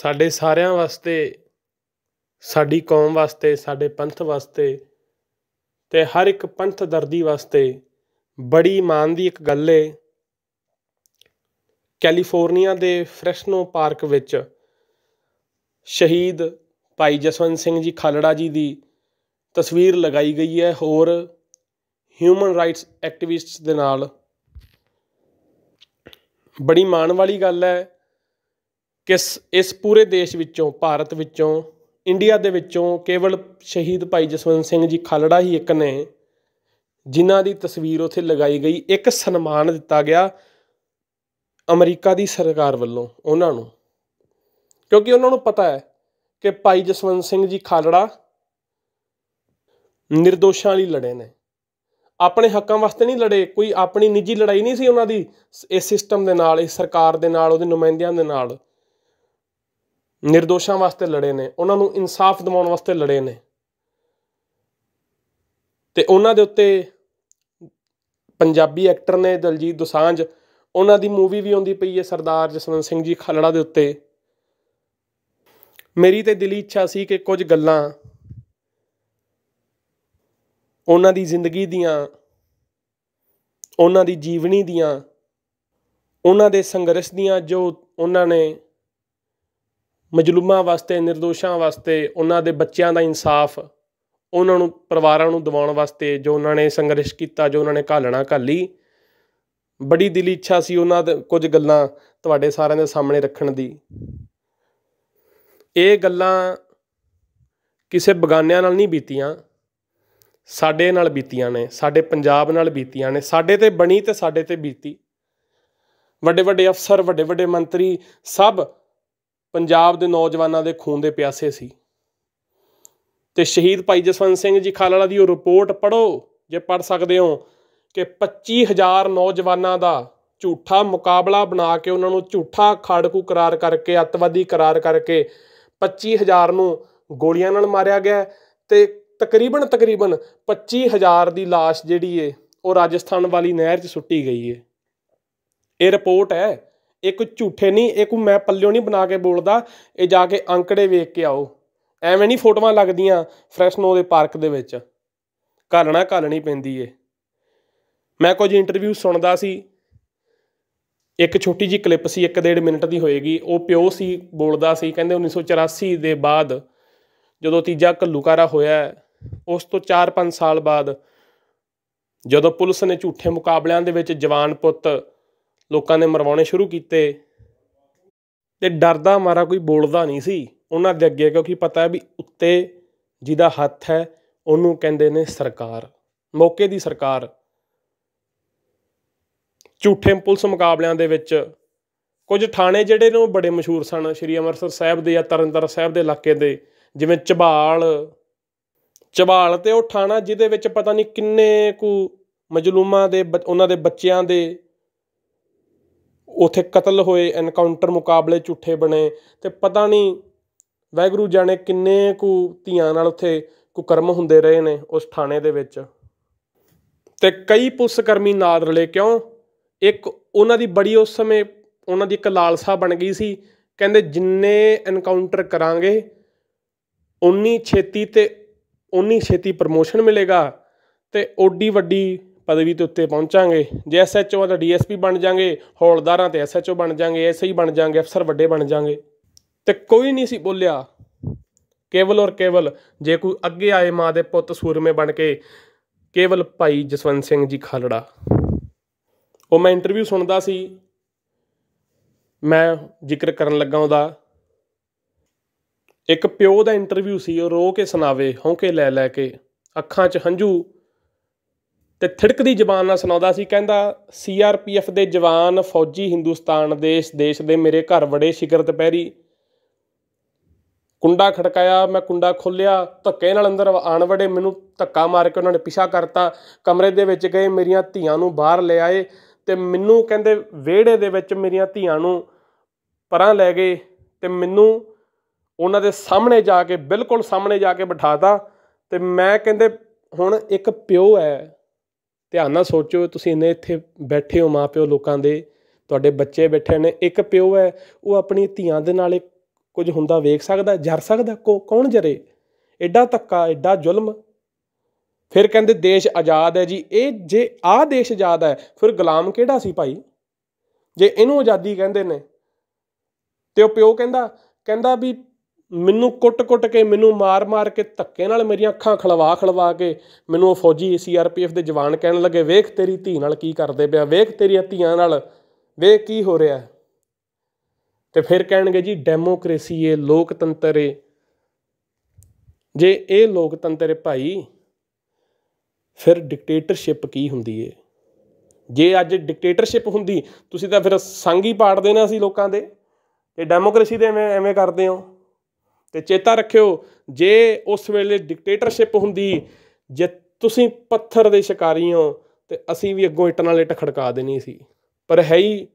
ਸਾਡੇ ਸਾਰਿਆਂ ਵਾਸਤੇ ਸਾਡੀ ਕੌਮ ਵਾਸਤੇ ਸਾਡੇ ਪੰਥ ਵਾਸਤੇ ਤੇ ਹਰ ਇੱਕ ਪੰਥ ਦਰਦੀ ਵਾਸਤੇ ਬੜੀ ਮਾਣ ਦੀ ਇੱਕ ਗੱਲ ਏ ਕੈਲੀਫੋਰਨੀਆ ਦੇ ਫ੍ਰੈਸ਼ਨੋ ਪਾਰਕ ਵਿੱਚ ਸ਼ਹੀਦ ਭਾਈ ਜਸਵੰਤ ਸਿੰਘ ਜੀ ਖਾਲੜਾ ਜੀ ਦੀ ਤਸਵੀਰ ਲਗਾਈ ਗਈ ਹੈ ਹੋਰ ਹਿਊਮਨ ਰਾਈਟਸ ਐਕਟਿਵਿਸਟਸ ਦੇ ਨਾਲ ਬੜੀ ਮਾਣ ਵਾਲੀ ਗੱਲ ਹੈ ਕਿਸ ਇਸ ਪੂਰੇ ਦੇਸ਼ ਵਿੱਚੋਂ ਭਾਰਤ ਵਿੱਚੋਂ ਇੰਡੀਆ ਦੇ ਵਿੱਚੋਂ ਕੇਵਲ ਸ਼ਹੀਦ ਭਾਈ ਜਸਵੰਤ ਸਿੰਘ ਜੀ ਖਾਲੜਾ ਹੀ ਇੱਕ ਨੇ ਜਿਨ੍ਹਾਂ ਦੀ ਤਸਵੀਰ ਉੱਥੇ ਲਗਾਈ ਗਈ ਇੱਕ ਸਨਮਾਨ ਦਿੱਤਾ ਗਿਆ ਅਮਰੀਕਾ ਦੀ ਸਰਕਾਰ ਵੱਲੋਂ ਉਹਨਾਂ ਨੂੰ ਕਿਉਂਕਿ ਉਹਨਾਂ ਨੂੰ ਪਤਾ ਹੈ ਕਿ ਭਾਈ ਜਸਵੰਤ ਸਿੰਘ ਜੀ ਖਾਲੜਾ ਨਿਰਦੋਸ਼ਾਂ ਲਈ ਲੜੇ ਨੇ ਆਪਣੇ ਹੱਕਾਂ ਵਾਸਤੇ ਨਹੀਂ ਲੜੇ ਕੋਈ ਆਪਣੀ ਨਿੱਜੀ ਲੜਾਈ ਨਹੀਂ ਸੀ ਉਹਨਾਂ ਦੀ ਇਸ ਸਿਸਟਮ ਦੇ ਨਾਲ ਇਸ ਸਰਕਾਰ ਦੇ ਨਾਲ ਉਹਦੇ ਨੁਮਾਇੰਦਿਆਂ ਦੇ ਨਾਲ ਨਿਰਦੋਸ਼ਾਂ ਵਾਸਤੇ ਲੜੇ ਨੇ ਉਹਨਾਂ ਨੂੰ ਇਨਸਾਫ ਦਿਵਾਉਣ ਵਾਸਤੇ ਲੜੇ ਨੇ ਤੇ ਉਹਨਾਂ ਦੇ ਉੱਤੇ ਪੰਜਾਬੀ ਐਕਟਰ ਨੇ ਦਲਜੀਤ ਦੋਸਾਂਝ ਉਹਨਾਂ ਦੀ ਮੂਵੀ ਵੀ ਆਉਂਦੀ ਪਈ ਹੈ ਸਰਦਾਰ ਜਸਵੰਤ ਸਿੰਘ ਜੀ ਖਲੜਾ ਦੇ ਉੱਤੇ ਮੇਰੀ ਤੇ ਦਿਲੀ ਇੱਛਾ ਸੀ ਕਿ ਕੁਝ ਗੱਲਾਂ ਉਹਨਾਂ ਦੀ ਜ਼ਿੰਦਗੀ ਦੀਆਂ ਉਹਨਾਂ ਦੀ ਜੀਵਨੀ ਦੀਆਂ ਉਹਨਾਂ ਦੇ ਸੰਘਰਸ਼ ਦੀਆਂ ਜੋ ਉਹਨਾਂ ਨੇ ਮਜਲੂਮਾਂ ਵਾਸਤੇ નિર્ਦੋਸ਼ਾਂ ਵਾਸਤੇ ਉਹਨਾਂ ਦੇ ਬੱਚਿਆਂ ਦਾ ਇਨਸਾਫ ਉਹਨਾਂ ਨੂੰ ਪਰਿਵਾਰਾਂ ਨੂੰ ਦਿਵਾਉਣ ਵਾਸਤੇ ਜੋ ਉਹਨਾਂ ਨੇ ਸੰਘਰਸ਼ ਕੀਤਾ ਜੋ ਉਹਨਾਂ ਨੇ ਘਾਲਣਾ ਘਾਲੀ ਬੜੀ ਦਿਲੀ ਇੱਛਾ ਸੀ ਉਹਨਾਂ ਦੇ ਕੁਝ ਗੱਲਾਂ ਤੁਹਾਡੇ ਸਾਰਿਆਂ ਦੇ ਸਾਹਮਣੇ ਰੱਖਣ ਦੀ ਇਹ ਗੱਲਾਂ ਕਿਸੇ ਬਗਾਨਿਆਂ ਨਾਲ ਨਹੀਂ ਬੀਤੀਆਂ ਸਾਡੇ ਨਾਲ ਬੀਤੀਆਂ ਨੇ ਸਾਡੇ ਪੰਜਾਬ ਨਾਲ ਬੀਤੀਆਂ ਨੇ ਸਾਡੇ ਤੇ ਬਣੀ ਤੇ ਸਾਡੇ ਤੇ ਬੀਤੀ ਵੱਡੇ ਵੱਡੇ ਅਫਸਰ ਵੱਡੇ ਵੱਡੇ ਮੰਤਰੀ ਸਭ ਪੰਜਾਬ ਦੇ ਨੌਜਵਾਨਾਂ ਦੇ ਖੂਨ ਦੇ ਪਿਆਸੇ ਸੀ ਤੇ ਸ਼ਹੀਦ ਭਾਈ ਜਸਵੰਤ ਸਿੰਘ ਜੀ ਖਾਲੜਾ ਦੀ ਉਹ ਰਿਪੋਰਟ ਪੜੋ ਜੇ ਪੜ ਸਕਦੇ ਹੋ ਕਿ 25000 ਨੌਜਵਾਨਾਂ ਦਾ ਝੂਠਾ ਮੁਕਾਬਲਾ ਬਣਾ ਕੇ ਉਹਨਾਂ ਨੂੰ ਝੂਠਾ ਖੜਕੂ ਕਰਾਰ ਕਰਕੇ ਅਤਵਾਦੀ ਕਰਾਰ ਕਰਕੇ 25000 ਨੂੰ ਗੋਲੀਆਂ ਨਾਲ ਮਾਰਿਆ ਗਿਆ ਤੇ ਤਕਰੀਬਨ ਤਕਰੀਬਨ 25000 ਦੀ লাশ ਜਿਹੜੀ ਏ ਉਹ ਰਾਜਸਥਾਨ ਵਾਲੀ ਨਹਿਰ 'ਚ ਸੁੱਟੀ ਗਈ ਏ ਇਹ ਰਿਪੋਰਟ ਹੈ ਇਹ ਕੋਈ ਝੂਠੇ ਨਹੀਂ ਇਹ ਕੋਈ ਮੈਂ ਪੱਲਿਓ ਨਹੀਂ ਬਣਾ ਕੇ ਬੋਲਦਾ ਇਹ ਜਾ ਕੇ ਅੰਕੜੇ ਵੇਖ ਕੇ ਆਓ ਐਵੇਂ ਨਹੀਂ ਫੋਟੋਆਂ ਲੱਗਦੀਆਂ ਫਰੈਸ਼ਨੋ ਦੇ ਪਾਰਕ ਦੇ ਵਿੱਚ ਘਾਲਣਾ ਘਾਲਣੀ ਪੈਂਦੀ ਏ ਮੈਂ ਕੁਝ ਇੰਟਰਵਿਊ ਸੁਣਦਾ ਸੀ ਇੱਕ ਛੋਟੀ ਜੀ ਕਲਿੱਪ ਸੀ 1.5 ਮਿੰਟ ਦੀ ਹੋਏਗੀ ਉਹ ਪਿਓ ਸੀ ਬੋਲਦਾ ਸੀ ਕਹਿੰਦੇ 1984 ਦੇ ਬਾਅਦ ਜਦੋਂ ਤੀਜਾ ਕੱਲੂਕਾਰਾ ਹੋਇਆ ਉਸ ਤੋਂ 4-5 ਸਾਲ ਬਾਅਦ ਜਦੋਂ ਪੁਲਿਸ ਨੇ ਝੂਠੇ ਮੁਕਾਬਲਿਆਂ ਦੇ ਵਿੱਚ ਜਵਾਨ ਪੁੱਤ ਲੋਕਾਂ ਨੇ ਮਰਵਾਉਣੇ ਸ਼ੁਰੂ ਕੀਤੇ ਤੇ ਡਰਦਾ ਮਾਰਾ ਕੋਈ ਬੋਲਦਾ ਨਹੀਂ ਸੀ ਉਹਨਾਂ ਦੇ ਅੱਗੇ ਕਿਉਂਕਿ ਪਤਾ ਹੈ ਵੀ ਉੱਤੇ ਜਿਹਦਾ ਹੱਥ ਹੈ ਉਹਨੂੰ ਕਹਿੰਦੇ ਨੇ ਸਰਕਾਰ ਮੌਕੇ ਦੀ ਸਰਕਾਰ ਝੂਠੇ ਪੁਲਿਸ ਮੁਕਾਬਲਿਆਂ ਦੇ ਵਿੱਚ ਕੁਝ ਥਾਣੇ ਜਿਹੜੇ ਨੇ ਉਹ ਬੜੇ ਮਸ਼ਹੂਰ ਸਨ ਸ਼੍ਰੀ ਅਮਰਸਰ ਸਾਹਿਬ ਦੇ ਜਾਂ ਤਰਨਤਾਰਨ ਸਾਹਿਬ ਦੇ ਇਲਾਕੇ ਦੇ ਜਿਵੇਂ ਚਬਾਲ ਚਬਾਲ ਤੇ ਉਹ ਥਾਣਾ ਜਿਹਦੇ ਵਿੱਚ ਪਤਾ ਨਹੀਂ ਕਿੰਨੇ ਕੁ ਮਜਲੂਮਾਂ ਦੇ ਉਹਨਾਂ ਦੇ ਬੱਚਿਆਂ ਦੇ ਉਥੇ ਕਤਲ ਹੋਏ ਐਨਕਾਊਂਟਰ ਮੁਕਾਬਲੇ ਝੂਠੇ ਬਣੇ ਤੇ ਪਤਾ ਨਹੀਂ ਵੈਗਰੂ ਜਾਣੇ ਕਿੰਨੇ ਕੁ ਧੀਆਂ ਨਾਲ ਉਥੇ ਕਰਮ ਹੁੰਦੇ ਰਹੇ ਨੇ ਉਸ ਥਾਣੇ ਦੇ ਵਿੱਚ ਤੇ ਕਈ ਪੁਲਿਸ ਕਰਮੀ ਨਾਲ ਰਲੇ ਕਿਉਂ ਇੱਕ ਉਹਨਾਂ ਦੀ ਬੜੀ ਉਸ ਸਮੇਂ ਉਹਨਾਂ ਦੀ ਇੱਕ ਲਾਲਸਾ ਬਣ ਗਈ ਸੀ ਕਹਿੰਦੇ ਜਿੰਨੇ ਐਨਕਾਊਂਟਰ ਕਰਾਂਗੇ ਉਨੀ ਛੇਤੀ ਤੇ ਉਨੀ ਛੇਤੀ ਪ੍ਰਮੋਸ਼ਨ ਮਿਲੇਗਾ ਤੇ ਓਡੀ ਵੱਡੀ ਪਦਵੀ ਤੇ ਉੱਤੇ ਪਹੁੰਚਾਂਗੇ ਜੇ ਐਸਐਚਓ ਦਾ ਡੀਐਸਪੀ ਬਣ ਜਾਾਂਗੇ ਹੌਲਦਾਰਾਂ ਤੇ ਐਸਐਚਓ ਬਣ ਜਾਾਂਗੇ ਐਸਆਈ e ਬਣ ਜਾਾਂਗੇ ਅਫਸਰ ਵੱਡੇ ਬਣ ਜਾਾਂਗੇ ਤੇ ਕੋਈ ਨਹੀਂ ਸੀ ਬੋਲਿਆ ਕੇਵਲ ਔਰ ਕੇਵਲ ਜੇ ਕੋਈ ਅੱਗੇ ਆਏ ਮਾਂ ਦੇ ਪੁੱਤ ਸੂਰਮੇ ਬਣ ਕੇ ਕੇਵਲ ਭਾਈ ਜਸਵੰਤ ਸਿੰਘ ਜੀ ਖਾਲੜਾ ਉਹ ਮੈਂ ਇੰਟਰਵਿਊ ਸੁਣਦਾ ਸੀ ਮੈਂ ਜ਼ਿਕਰ ਕਰਨ ਲੱਗਾ ਉਹਦਾ ਇੱਕ ਪਿਓ ਦਾ ਇੰਟਰਵਿਊ ਸੀ ਉਹ ਰੋ ਕੇ ਸੁਣਾਵੇ ਹੋਂਕੇ ਲੈ ਲੈ ਕੇ ਅੱਖਾਂ 'ਚ ਹੰਝੂ ਤੇ ਥੜਕਦੀ ਜ਼ਬਾਨ ਨਾਲ ਸੁਣਾਉਂਦਾ ਸੀ ਕਹਿੰਦਾ ਸੀਆਰਪੀਐਫ ਦੇ ਜਵਾਨ ਫੌਜੀ ਹਿੰਦੁਸਤਾਨ ਦੇਸ਼ ਦੇਸ਼ ਦੇ ਮੇਰੇ ਘਰ ਵੜੇ ਸ਼ਿਕਰ ਦੁਪਹਿਰੀ ਕੁੰਡਾ ਖੜਕਾਇਆ ਮੈਂ ਕੁੰਡਾ ਖੋਲਿਆ ਧੱਕੇ ਨਾਲ ਅੰਦਰ ਆਣ ਵੜੇ ਮੈਨੂੰ ਧੱਕਾ ਮਾਰ ਕੇ ਉਹਨਾਂ ਨੇ ਪਿਛਾ ਕਰਤਾ ਕਮਰੇ ਦੇ ਵਿੱਚ ਗਏ ਮੇਰੀਆਂ ਧੀਆਂ ਨੂੰ ਬਾਹਰ ਲੈ ਆਏ ਤੇ ਮੈਨੂੰ ਕਹਿੰਦੇ ਵਿਹੜੇ ਦੇ ਵਿੱਚ ਮੇਰੀਆਂ ਧੀਆਂ ਨੂੰ ਪਰਾਂ ਲੈ ਗਏ ਤੇ ਮੈਨੂੰ ਉਹਨਾਂ ਦੇ ਸਾਹਮਣੇ ਜਾ ਕੇ ਬਿਲਕੁਲ ਸਾਹਮਣੇ ਜਾ ਕੇ ਬਿਠਾਤਾ ਤੇ ਮੈਂ ਕਹਿੰਦੇ ਹੁਣ ਇੱਕ ਪਿਓ ਹੈ ਧਿਆਨ ਨਾਲ ਸੋਚੋ ਤੁਸੀਂ ਇੰਨੇ ਇੱਥੇ ਬੈਠੇ ਹੋ ਮਾਪਿਓ ਲੋਕਾਂ ਦੇ ਤੁਹਾਡੇ ਬੱਚੇ ਬੈਠੇ ਨੇ ਇੱਕ ਪਿਓ ਹੈ ਉਹ ਆਪਣੀ ਧੀਆਂ ਦੇ ਨਾਲ ਕੁਝ ਹੁੰਦਾ ਵੇਖ ਸਕਦਾ ਜਰ ਸਕਦਾ ਕੋ ਕੌਣ ਜਰੇ ਐਡਾ ਤੱਕਾ ਐਡਾ ਜ਼ੁਲਮ ਫਿਰ ਕਹਿੰਦੇ ਦੇਸ਼ ਆਜ਼ਾਦ ਹੈ ਜੀ ਇਹ ਜੇ ਆਹ ਦੇਸ਼ ਆਜ਼ਾਦ ਹੈ ਫਿਰ ਗੁਲਾਮ ਕਿਹੜਾ ਸੀ ਭਾਈ ਜੇ ਇਹਨੂੰ ਆਜ਼ਾਦੀ ਕਹਿੰਦੇ ਨੇ ਤੇ ਉਹ ਪਿਓ ਕਹਿੰਦਾ ਕਹਿੰਦਾ ਵੀ ਮੈਨੂੰ ਕੁੱਟ-ਕੁੱਟ ਕੇ ਮੈਨੂੰ ਮਾਰ-ਮਾਰ ਕੇ ਧੱਕੇ ਨਾਲ ਮੇਰੀਆਂ ਅੱਖਾਂ ਖਲਵਾ ਖਲਵਾ ਕੇ ਮੈਨੂੰ ਉਹ ਫੌਜੀ ਸੀਆਰਪੀਐਫ ਦੇ ਜਵਾਨ ਕਹਿਣ ਲੱਗੇ ਵੇਖ ਤੇਰੀ ਧੀ ਨਾਲ ਕੀ ਕਰਦੇ ਪਿਆ ਵੇਖ ਤੇਰੀਆਂ ਧੀਆਂ ਨਾਲ ਵੇਖ ਕੀ ਹੋ ਰਿਹਾ ਤੇ ਫਿਰ ਕਹਿਣਗੇ ਜੀ ਡੈਮੋਕ੍ਰੇਸੀ ਏ ਲੋਕਤੰਤਰ ਏ ਜੇ ਇਹ ਲੋਕਤੰਤਰ ਏ ਭਾਈ ਫਿਰ ਡਿਕਟੇਟਰਸ਼ਿਪ ਕੀ ਹੁੰਦੀ ਏ ਜੇ ਅੱਜ ਡਿਕਟੇਟਰਸ਼ਿਪ ਹੁੰਦੀ ਤੁਸੀਂ ਤਾਂ ਫਿਰ ਸੰਗੀ ਪਾੜ ਦੇਣਾ ਸੀ ਲੋਕਾਂ ਦੇ ਤੇ ਡੈਮੋਕ੍ਰੇਸੀ ਦੇ ਐਵੇਂ ਐਵੇਂ ਕਰਦੇ ਹੋ ਤੇ ਚੇਤਾ ਰੱਖਿਓ ਜੇ ਉਸ ਵੇਲੇ ਡਿਕਟੇਟਰਸ਼ਿਪ ਹੁੰਦੀ ਜੇ ਤੁਸੀਂ ਪੱਥਰ ਦੇ ਸ਼ਿਕਾਰੀ ਹੋ ਤੇ ਅਸੀਂ ਵੀ ਅੱਗੋਂ ਇੱਟ ਨਾਲ ਇੱਟ ਖੜਕਾ ਦੇਣੀ ਸੀ ਪਰ ਹੈ ਹੀ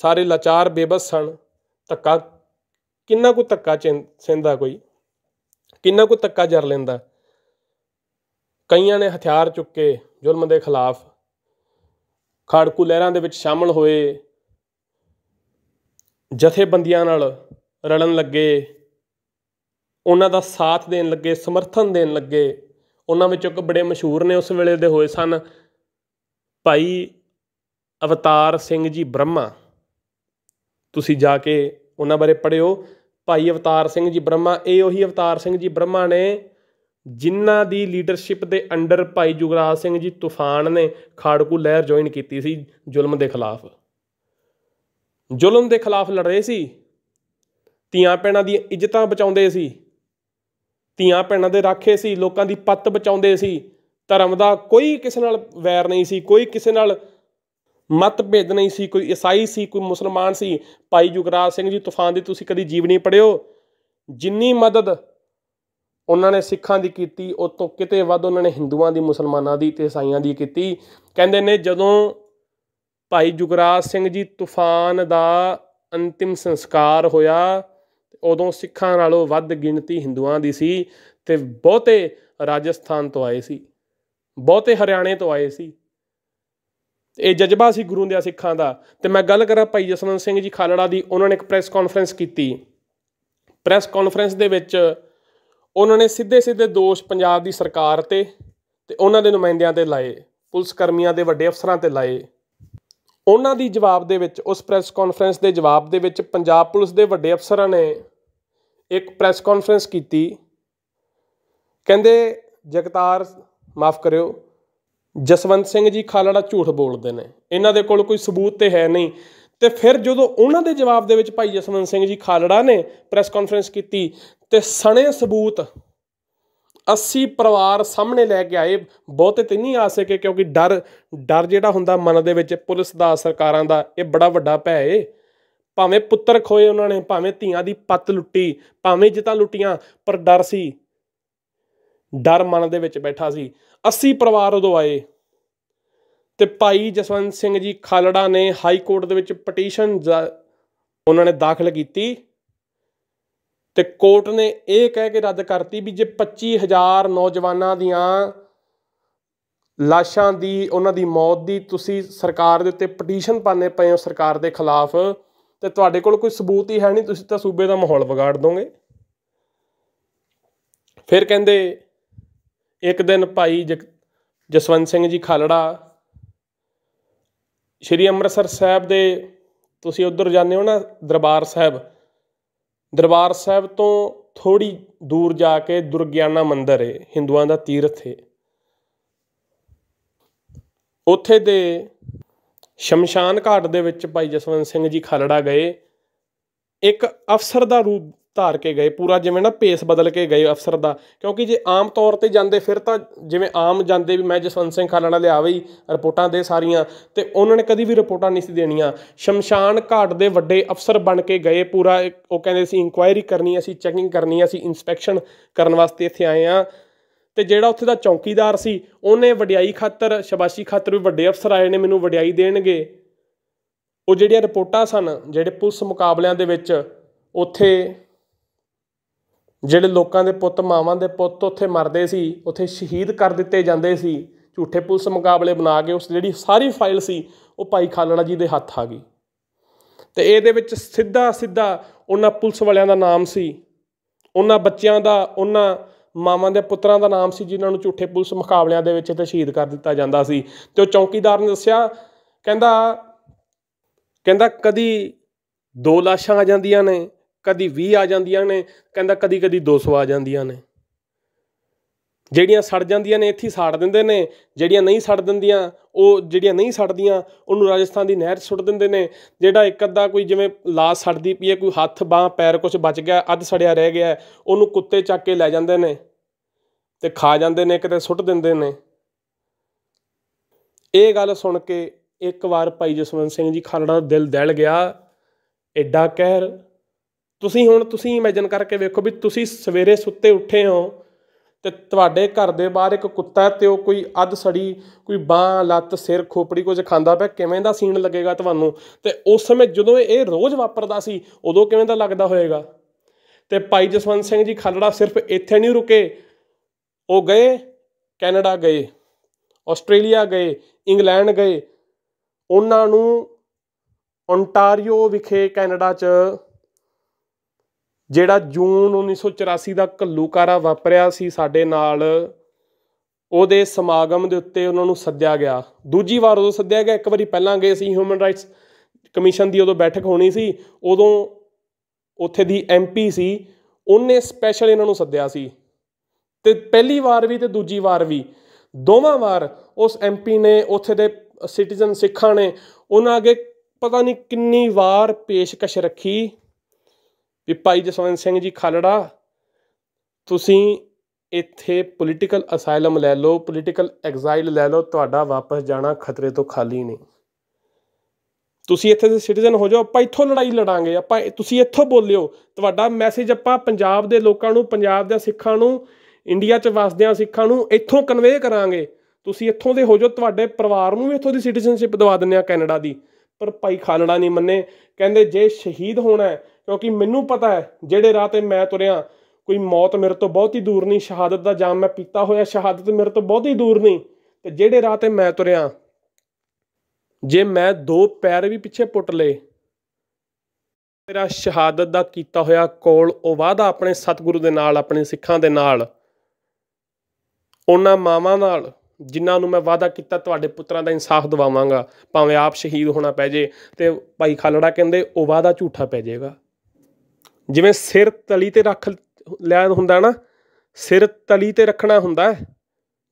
ਸਾਰੇ ਲਾਚਾਰ ਬੇਬਸ ਸਨ ਧੱਕਾ ਕਿੰਨਾ ਕੋ ਧੱਕਾ ਸਿੰਦਾ ਕੋਈ ਕਿੰਨਾ ਕੋ ਧੱਕਾ ਜਰ ਲੈਂਦਾ ਕਈਆਂ ਨੇ ਹਥਿਆਰ ਚੁੱਕ ਕੇ ਜ਼ੁਲਮ ਦੇ ਖਿਲਾਫ ਖਾੜਕੂ ਲਹਿਰਾਂ ਦੇ ਵਿੱਚ ਸ਼ਾਮਲ ਹੋਏ ਜਥੇਬੰਦੀਆਂ ਨਾਲ ਰਲਣ ਲੱਗੇ ਉਹਨਾਂ ਦਾ ਸਾਥ ਦੇਣ ਲੱਗੇ ਸਮਰਥਨ ਦੇਣ ਲੱਗੇ ਉਹਨਾਂ ਵਿੱਚੋਂ ਇੱਕ ਬੜੇ ਮਸ਼ਹੂਰ ਨੇ ਉਸ ਵੇਲੇ ਦੇ ਹੋਏ ਸਨ ਭਾਈ ਅਵਤਾਰ ਸਿੰਘ ਜੀ ਬ੍ਰਹਮਾ ਤੁਸੀਂ ਜਾ ਕੇ ਉਹਨਾਂ ਬਾਰੇ ਪੜਿਓ ਭਾਈ ਅਵਤਾਰ ਸਿੰਘ ਜੀ ਬ੍ਰਹਮਾ ਇਹ ਉਹੀ ਅਵਤਾਰ ਸਿੰਘ ਜੀ ਬ੍ਰਹਮਾ ਨੇ ਜਿਨ੍ਹਾਂ ਦੀ ਲੀਡਰਸ਼ਿਪ ਦੇ ਅੰਡਰ ਭਾਈ ਜੁਗਰਾਜ ਸਿੰਘ ਜੀ ਤੂਫਾਨ ਨੇ ਖਾੜਕੂ ਲਹਿਰ ਜੁਆਇਨ ਕੀਤੀ ਸੀ ਜ਼ੁਲਮ ਦੇ ਖਿਲਾਫ ਜ਼ੁਲਮ ਦੇ ਖਿਲਾਫ ਲੜ ਰਹੇ ਸੀ ਧੀਆਂ ਪੈਣਾ ਦੀ ਇੱਜ਼ਤਾਂ ਬਚਾਉਂਦੇ ਸੀ ਧੀਆਂ ਭੈਣਾਂ ਦੇ ਰਾਖੇ ਸੀ ਲੋਕਾਂ ਦੀ ਪੱਤ ਬਚਾਉਂਦੇ ਸੀ ਧਰਮ ਦਾ ਕੋਈ ਕਿਸੇ ਨਾਲ ਵੈਰ ਨਹੀਂ ਸੀ ਕੋਈ ਕਿਸੇ ਨਾਲ ਮਤਭੇਦ ਨਹੀਂ ਸੀ ਕੋਈ ਈਸਾਈ ਸੀ ਕੋਈ ਮੁਸਲਮਾਨ ਸੀ ਭਾਈ ਜੁਗਰਾਜ ਸਿੰਘ ਜੀ ਤੂਫਾਨ ਦੀ ਤੁਸੀਂ ਕਦੀ ਜੀਵਨੀ ਪੜਿਓ ਜਿੰਨੀ ਮਦਦ ਉਹਨਾਂ ਨੇ ਸਿੱਖਾਂ ਦੀ ਕੀਤੀ ਉਹ ਤੋਂ ਕਿਤੇ ਵੱਧ ਉਹਨਾਂ ਨੇ ਹਿੰਦੂਆਂ ਦੀ ਮੁਸਲਮਾਨਾਂ ਦੀ ਤੇ ਈਸਾਈਆਂ ਦੀ ਕੀਤੀ ਕਹਿੰਦੇ ਨੇ ਜਦੋਂ ਭਾਈ ਜੁਗਰਾਜ ਸਿੰਘ ਜੀ ਤੂਫਾਨ ਦਾ ਅੰਤਿਮ ਸੰਸਕਾਰ ਹੋਇਆ ਉਦੋਂ ਸਿੱਖਾਂ ਨਾਲੋਂ ਵੱਧ ਗਿਣਤੀ ਹਿੰਦੂਆਂ ਦੀ ਸੀ ਤੇ ਬਹੁਤੇ ਰਾਜਸਥਾਨ ਤੋਂ ਆਏ ਸੀ ਬਹੁਤੇ ਹਰਿਆਣੇ ਤੋਂ ਆਏ ਸੀ ਇਹ ਜਜ਼ਬਾ ਸੀ ਗੁਰੂ ਦੇ ਸਿੱਖਾਂ ਦਾ ਤੇ ਮੈਂ ਗੱਲ ਕਰਾਂ ਭਾਈ ਜਸਵੰਤ ਸਿੰਘ ਜੀ ਖਾਲੜਾ ਦੀ ਉਹਨਾਂ ਨੇ ਇੱਕ ਪ੍ਰੈਸ ਕਾਨਫਰੰਸ ਕੀਤੀ ਪ੍ਰੈਸ ਕਾਨਫਰੰਸ ਦੇ ਵਿੱਚ ਉਹਨਾਂ ਨੇ ਸਿੱਧੇ ਸਿੱਧੇ ਦੋਸ਼ ਪੰਜਾਬ ਦੀ ਸਰਕਾਰ ਤੇ ਤੇ ਉਹਨਾਂ ਦੇ ਨੁਮਾਇੰਦਿਆਂ ਤੇ ਲਾਏ ਪੁਲਿਸ ਕਰਮੀਆਂ ਦੇ ਵੱਡੇ ਅਫਸਰਾਂ ਤੇ ਲਾਏ ਉਹਨਾਂ ਦੀ ਜਵਾਬ ਦੇ ਵਿੱਚ ਉਸ ਪ੍ਰੈਸ ਕਾਨਫਰੰਸ ਦੇ ਜਵਾਬ ਦੇ ਵਿੱਚ ਪੰਜਾਬ ਪੁਲਿਸ ਦੇ ਵੱਡੇ ਅਫਸਰਾਂ ਨੇ ਇੱਕ ਪ੍ਰੈਸ ਕਾਨਫਰੰਸ ਕੀਤੀ ਕਹਿੰਦੇ ਜਗਤਾਰ ਮਾਫ ਕਰਿਓ ਜਸਵੰਤ ਸਿੰਘ ਜੀ ਖਾਲੜਾ ਝੂਠ ਬੋਲਦੇ ਨੇ ਇਹਨਾਂ ਦੇ ਕੋਲ ਕੋਈ ਸਬੂਤ ਤੇ ਹੈ ਨਹੀਂ ਤੇ ਫਿਰ ਜਦੋਂ ਉਹਨਾਂ ਦੇ ਜਵਾਬ ਦੇ ਵਿੱਚ ਭਾਈ ਜਸਵੰਤ ਸਿੰਘ ਜੀ ਖਾਲੜਾ ਨੇ ਪ੍ਰੈਸ ਕਾਨਫਰੰਸ ਕੀਤੀ ਤੇ ਸਣੇ ਸਬੂਤ 80 ਪਰਿਵਾਰ ਸਾਹਮਣੇ ਲੈ ਕੇ ਆਏ ਬਹੁਤੇ ਤੇ ਨਹੀਂ ਆ ਸਕੇ ਕਿਉਂਕਿ ਡਰ ਡਰ ਜਿਹੜਾ ਹੁੰਦਾ ਮਨ ਦੇ ਵਿੱਚ ਪੁਲਿਸ ਦਾ ਸਰਕਾਰਾਂ ਦਾ ਇਹ ਬੜਾ ਵੱਡਾ ਭੈ ਏ ਭਾਵੇਂ ਪੁੱਤਰ ਖੋਏ ਉਹਨਾਂ ਨੇ ਭਾਵੇਂ ਧੀਆਂ ਦੀ ਪੱਤ ਲੁੱਟੀ ਭਾਵੇਂ ਜਿੱਤਾਂ ਲੁੱਟੀਆਂ ਪਰ ਡਰ ਸੀ ਡਰ ਮਨ ਦੇ ਵਿੱਚ ਬੈਠਾ ਸੀ 80 ਪਰਿਵਾਰ ਉਦੋਂ ਆਏ ਤੇ ਭਾਈ ਜਸਵੰਤ ਸਿੰਘ ਜੀ ਖਾਲੜਾ ਨੇ ਹਾਈ ਕੋਰਟ ਦੇ ਵਿੱਚ ਪਟੀਸ਼ਨ ਉਹਨਾਂ ਨੇ ਦਾਖਲ ਕੀਤੀ ਤੇ ਕੋਰਟ ਨੇ ਇਹ ਕਹਿ ਕੇ ਰੱਦ ਕਰਤੀ ਵੀ ਜੇ 25000 ਨੌਜਵਾਨਾਂ ਦੀਆਂ ਲਾਸ਼ਾਂ ਦੀ ਉਹਨਾਂ ਦੀ ਮੌਤ ਦੀ ਤੁਸੀਂ ਸਰਕਾਰ ਦੇ ਉੱਤੇ ਪਟੀਸ਼ਨ ਪਾਣੇ ਪਏ ਹੋ ਸਰਕਾਰ ਦੇ ਖਿਲਾਫ ਤੇ ਤੁਹਾਡੇ ਕੋਲ ਕੋਈ ਸਬੂਤ ਹੀ ਹੈ ਨਹੀਂ ਤੁਸੀਂ ਤਾਂ ਸੂਬੇ ਦਾ ਮਾਹੌਲ ਵਿਗਾੜ ਦੋਗੇ ਫਿਰ ਕਹਿੰਦੇ ਇੱਕ ਦਿਨ ਭਾਈ ਜਸਵੰਤ ਸਿੰਘ ਜੀ ਖਾਲੜਾ ਸ਼੍ਰੀ ਅੰਮ੍ਰਿਤਸਰ ਸਾਹਿਬ ਦੇ ਤੁਸੀਂ ਉਧਰ ਜਾਂਦੇ ਹੋ ਨਾ ਦਰਬਾਰ ਸਾਹਿਬ ਦਰਬਾਰ ਸਾਹਿਬ ਤੋਂ ਥੋੜੀ ਦੂਰ ਜਾ ਕੇ ਦੁਰਗਿਆਨਾ ਮੰਦਿਰ ਹੈ ਹਿੰਦੂਆਂ ਦਾ ਤੀਰਥ ਹੈ ਉੱਥੇ ਦੇ ਸ਼ਮਸ਼ਾਨ ਘਾਟ ਦੇ ਵਿੱਚ ਭਾਈ ਜਸਵੰਤ ਸਿੰਘ ਜੀ ਖਾਲੜਾ ਗਏ ਇੱਕ ਅਫਸਰ ਦਾ ਰੂਪ ਧਾਰ ਕੇ ਗਏ ਪੂਰਾ ਜਿਵੇਂ ਨਾ ਪੇਸ ਬਦਲ ਕੇ ਗਏ ਅਫਸਰ ਦਾ ਕਿਉਂਕਿ ਜੇ ਆਮ ਤੌਰ ਤੇ ਜਾਂਦੇ ਫਿਰ ਤਾਂ ਜਿਵੇਂ ਆਮ ਜਾਂਦੇ ਵੀ ਮੈਂ ਜਸਵੰਤ ਸਿੰਘ ਖਾਲਣਾ ਵਈ ਰਿਪੋਰਟਾਂ ਦੇ ਸਾਰੀਆਂ ਤੇ ਉਹਨਾਂ ਨੇ ਕਦੀ ਵੀ ਰਿਪੋਰਟਾਂ ਨਹੀਂ ਸੀ ਦੇਣੀਆਂ ਸ਼ਮਸ਼ਾਨ ਘਾਟ ਦੇ ਵੱਡੇ ਅਫਸਰ ਬਣ ਕੇ ਗਏ ਪੂਰਾ ਉਹ ਕਹਿੰਦੇ ਸੀ ਇਨਕੁਆਇਰੀ ਕਰਨੀ ਅਸੀਂ ਚੈਕਿੰਗ ਕਰਨੀ ਅਸੀਂ ਇਨਸਪੈਕਸ਼ਨ ਕਰਨ ਵਾਸਤੇ ਇੱਥੇ ਆਏ ਆ ਤੇ ਜਿਹੜਾ ਉੱਥੇ ਦਾ ਚੌਕੀਦਾਰ ਸੀ ਉਹਨੇ ਵਡਿਆਈ ਖਾਤਰ ਸ਼ਬਾਸ਼ੀ ਖਾਤਰ ਵੀ ਵੱਡੇ ਅਫਸਰ ਆਏ ਨੇ ਮੈਨੂੰ ਵਡਿਆਈ ਦੇਣਗੇ ਉਹ ਜਿਹੜੀਆਂ ਰਿਪੋਰਟਾਂ ਸਨ ਜਿਹੜੇ ਪੁਲਿਸ ਮੁਕਾਬਲਿਆਂ ਦੇ ਵਿੱਚ ਉੱਥੇ ਜਿਹੜੇ ਲੋਕਾਂ ਦੇ ਪੁੱਤ ਮਾਵਾਂ ਦੇ ਪੁੱਤ ਉੱਥੇ ਮਰਦੇ ਸੀ ਉੱਥੇ ਸ਼ਹੀਦ ਕਰ ਦਿੱਤੇ ਜਾਂਦੇ ਸੀ ਝੂਠੇ ਪੁਲਿਸ ਮੁਕਾਬਲੇ ਬਣਾ ਕੇ ਉਸ ਜਿਹੜੀ ਸਾਰੀ ਫਾਈਲ ਸੀ ਉਹ ਭਾਈ ਖਾਲੜਾ ਜੀ ਦੇ ਹੱਥ ਆ ਗਈ ਤੇ ਇਹਦੇ ਵਿੱਚ ਸਿੱਧਾ ਸਿੱਧਾ ਉਹਨਾਂ ਪੁਲਿਸ ਵਾਲਿਆਂ ਦਾ ਨਾਮ ਸੀ ਉਹਨਾਂ ਬੱਚਿਆਂ ਦਾ ਉਹਨਾਂ ਮਾਵਾਂ ਦੇ ਪੁੱਤਰਾਂ ਦਾ ਨਾਮ ਸੀ ਜਿਨ੍ਹਾਂ ਨੂੰ ਝੂਠੇ ਪੁਲਿਸ ਮੁਕਾਬਲਿਆਂ ਦੇ ਵਿੱਚ ਤੇ ਸ਼ਹੀਦ ਕਰ ਦਿੱਤਾ ਜਾਂਦਾ ਸੀ ਤੇ ਉਹ ਚੌਕੀਦਾਰ ਨੇ ਦੱਸਿਆ ਕਹਿੰਦਾ ਕਹਿੰਦਾ ਕਦੀ ਦੋ ਲਾਸ਼ਾਂ ਆ ਜਾਂਦੀਆਂ ਨੇ ਕਦੀ 20 ਆ ਜਾਂਦੀਆਂ ਨੇ ਕਹਿੰਦਾ ਕਦੀ ਕਦੀ 200 ਆ ਜਾਂਦੀਆਂ ਨੇ ਜਿਹੜੀਆਂ ਸੜ ਜਾਂਦੀਆਂ ਨੇ ਇੱਥੇ ਸਾੜ ਦਿੰਦੇ ਨੇ ਜਿਹੜੀਆਂ ਨਹੀਂ ਸੜ ਦਿੰਦੀਆਂ ਉਹ ਜਿਹੜੀਆਂ ਨਹੀਂ ਸੜਦੀਆਂ ਉਹਨੂੰ ਰਾਜਸਥਾਨ ਦੀ ਨਹਿਰ ਸੁੱਟ ਦਿੰਦੇ ਨੇ ਜਿਹੜਾ ਇੱਕ ਅੱਧਾ ਕੋਈ ਜਿਵੇਂ ਲਾਸ਼ ਸੜਦੀ ਪਈ ਹੈ ਕੋਈ ਹੱਥ ਬਾਹ ਪੈਰ ਕੁਝ ਬਚ ਗਿਆ ਅੱਧ ਸੜਿਆ ਰਹਿ ਗਿਆ ਉਹਨੂੰ ਕੁੱਤੇ ਚੱਕ ਕੇ ਲੈ ਜਾਂਦੇ ਨੇ ਤੇ ਖਾ ਜਾਂਦੇ ਨੇ ਕਿਤੇ ਸੁੱਟ ਦਿੰਦੇ ਨੇ ਇਹ ਗੱਲ ਸੁਣ ਕੇ ਇੱਕ ਵਾਰ ਭਾਈ ਜਸਵੰਤ ਸਿੰਘ ਜੀ ਖਾਲੜਾ ਦਾ ਦਿਲ ਦਹਿਲ ਗਿਆ ਐਡਾ ਕਹਿਰ ਤੁਸੀਂ ਹੁਣ ਤੁਸੀਂ ਇਮੇਜਿਨ ਕਰਕੇ ਵੇਖੋ ਵੀ ਤੁਸੀਂ ਸਵੇਰੇ ਸੁੱਤੇ ਉੱਠੇ ਹੋ ਤੇ ਤੁਹਾਡੇ ਘਰ ਦੇ ਬਾਹਰ ਇੱਕ ਕੁੱਤਾ ਤੇ ਉਹ ਕੋਈ ਅੱਧ ਸੜੀ ਕੋਈ ਬਾਹ ਲੱਤ ਸਿਰ ਖੋਪੜੀ ਕੁਝ ਖਾਂਦਾ ਪਿਆ ਕਿਵੇਂ ਦਾ ਸੀਨ ਲੱਗੇਗਾ ਤੁਹਾਨੂੰ ਤੇ ਉਸ ਸਮੇਂ ਜਦੋਂ ਇਹ ਰੋਜ਼ ਵਾਪਰਦਾ ਸੀ ਉਦੋਂ ਕਿਵੇਂ ਦਾ ਲੱਗਦਾ ਹੋਵੇਗਾ ਤੇ ਭਾਈ ਜਸਵੰਤ ਸਿੰਘ ਜੀ ਖਾਲੜਾ ਸਿਰਫ ਇੱਥੇ ਨਹੀਂ ਰੁਕੇ ਉਹ ਗਏ ਕੈਨੇਡਾ ਗਏ ਆਸਟ੍ਰੇਲੀਆ ਗਏ ਇੰਗਲੈਂਡ ਗਏ ਉਹਨਾਂ ਨੂੰ ਓਨਟਾਰੀਓ ਵਿਖੇ ਕੈਨੇਡਾ 'ਚ ਜਿਹੜਾ ਜੂਨ 1984 ਦਾ ਕੱਲੂਕਾਰਾ ਵਾਪਰਿਆ ਸੀ ਸਾਡੇ ਨਾਲ ਉਹਦੇ ਸਮਾਗਮ ਦੇ ਉੱਤੇ ਉਹਨਾਂ ਨੂੰ ਸੱਦਿਆ ਗਿਆ ਦੂਜੀ ਵਾਰ ਉਦੋਂ ਸੱਦਿਆ ਗਿਆ ਇੱਕ ਵਾਰੀ ਪਹਿਲਾਂ ਗਏ ਸੀ ਹਿਊਮਨ ਰਾਈਟਸ ਕਮਿਸ਼ਨ ਦੀ ਉਦੋਂ ਬੈਠਕ ਹੋਣੀ ਸੀ ਉਦੋਂ ਉੱਥੇ ਦੀ ਐਮਪੀ ਸੀ ਉਹਨੇ ਸਪੈਸ਼ਲ ਇਹਨਾਂ ਨੂੰ ਸੱਦਿਆ ਸੀ ਤੇ ਪਹਿਲੀ ਵਾਰ ਵੀ ਤੇ ਦੂਜੀ ਵਾਰ ਵੀ ਦੋਵਾਂ ਵਾਰ ਉਸ ਐਮਪੀ ਨੇ ਉੱਥੇ ਦੇ ਸਿਟੀਜ਼ਨ ਸਿੱਖਾਂ ਨੇ ਉਹਨਾਂ ਅੱਗੇ ਪਤਾ ਨਹੀਂ ਕਿੰਨੀ ਵਾਰ ਪੇਸ਼ਕਸ਼ ਰੱਖੀ ਵੀ ਭਾਈ ਜਸਵੰਤ ਸਿੰਘ ਜੀ ਖਾਲੜਾ ਤੁਸੀਂ ਇੱਥੇ ਪੋਲੀਟੀਕਲ ਅਸਾਈਲਮ ਲੈ ਲਓ ਪੋਲੀਟੀਕਲ ਐਗਜ਼ਾਈਲ ਲੈ ਲਓ ਤੁਹਾਡਾ ਵਾਪਸ ਜਾਣਾ ਖਤਰੇ ਤੋਂ ਖਾਲੀ ਨਹੀਂ ਤੁਸੀਂ ਇੱਥੇ ਦੇ ਸਿਟੀਜ਼ਨ ਹੋ ਜਾਓ ਆਪਾਂ ਇੱਥੋਂ ਲੜਾਈ ਲੜਾਂਗੇ ਆਪਾਂ ਤੁਸੀਂ ਇੱਥੋਂ ਬੋਲਿਓ ਤੁਹਾਡਾ ਮੈਸੇਜ ਆਪਾਂ ਪੰਜਾਬ ਦੇ ਲੋਕਾਂ ਨੂੰ ਪੰਜਾਬ ਦੇ ਸਿੱਖਾਂ ਨੂੰ ਇੰਡੀਆ 'ਚ ਵਸਦਿਆਂ ਸਿੱਖਾਂ ਨੂੰ ਇੱਥੋਂ ਕਨਵੇ ਕਰਾਂਗੇ ਤੁਸੀਂ ਇੱਥੋਂ ਦੇ ਹੋ ਜਾਓ ਤੁਹਾਡੇ ਪਰਿਵਾਰ ਨੂੰ ਵੀ ਇੱਥੋਂ ਦੀ ਸਿਟੀਜ਼ਨਸ਼ਿਪ ਦਵਾ ਦਿੰਨੇ ਆ ਕੈਨੇਡਾ ਦੀ ਪਰ ਭਾਈ ਖਾਲੜਾ ਨਹੀਂ ਮੰਨੇ ਕਹਿੰਦੇ ਜੇ ਸ਼ਹੀਦ ਹੋਣਾ ਕਿਉਂਕਿ ਮੈਨੂੰ ਪਤਾ ਹੈ ਜਿਹੜੇ ਰਾਹ ਤੇ ਮੈਂ ਤੁਰਿਆ ਕੋਈ ਮੌਤ ਮੇਰੇ ਤੋਂ ਬਹੁਤੀ ਦੂਰ ਨਹੀਂ ਸ਼ਹਾਦਤ ਦਾ ਜਾਮ ਮੈਂ ਪੀਤਾ ਹੋਇਆ ਸ਼ਹਾਦਤ ਮੇਰੇ ਤੋਂ ਬਹੁਤੀ ਦੂਰ ਨਹੀਂ ਤੇ ਜਿਹੜੇ ਰਾਹ ਤੇ ਮੈਂ ਤੁਰਿਆ ਜੇ ਮੈਂ ਦੋ ਪੈਰ ਵੀ ਪਿੱਛੇ ਪੁੱਟ ਲੇ ਮੇਰਾ ਸ਼ਹਾਦਤ ਦਾ ਕੀਤਾ ਹੋਇਆ ਕੋਲ ਉਹ ਵਾਦਾ ਆਪਣੇ ਸਤਿਗੁਰੂ ਦੇ ਨਾਲ ਆਪਣੇ ਸਿੱਖਾਂ ਦੇ ਨਾਲ ਉਹਨਾਂ ਮਾਵਾਂ ਨਾਲ ਜਿਨ੍ਹਾਂ ਨੂੰ ਮੈਂ ਵਾਅਦਾ ਕੀਤਾ ਤੁਹਾਡੇ ਪੁੱਤਰਾਂ ਦਾ ਇਨਸਾਫ ਦਿਵਾਵਾਂਗਾ ਭਾਵੇਂ ਆਪ ਸ਼ਹੀਦ ਹੋਣਾ ਪੈ ਜੇ ਤੇ ਭਾਈ ਖਾਲੜਾ ਕਹਿੰਦੇ ਉਹ ਵਾਅਦਾ ਝੂਠਾ ਪੈ ਜਾਏਗਾ ਜਿਵੇਂ ਸਿਰ ਤਲੀ ਤੇ ਰੱਖ ਲਿਆ ਹੁੰਦਾ ਨਾ ਸਿਰ ਤਲੀ ਤੇ ਰੱਖਣਾ ਹੁੰਦਾ